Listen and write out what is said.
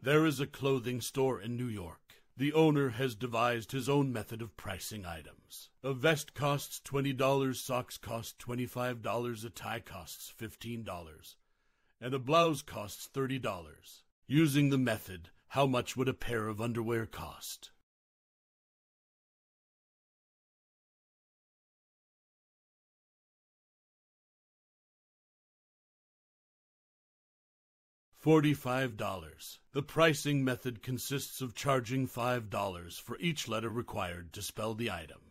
There is a clothing store in New York. The owner has devised his own method of pricing items. A vest costs $20, socks cost $25, a tie costs $15, and a blouse costs $30. Using the method, how much would a pair of underwear cost? $45. The pricing method consists of charging $5 for each letter required to spell the item.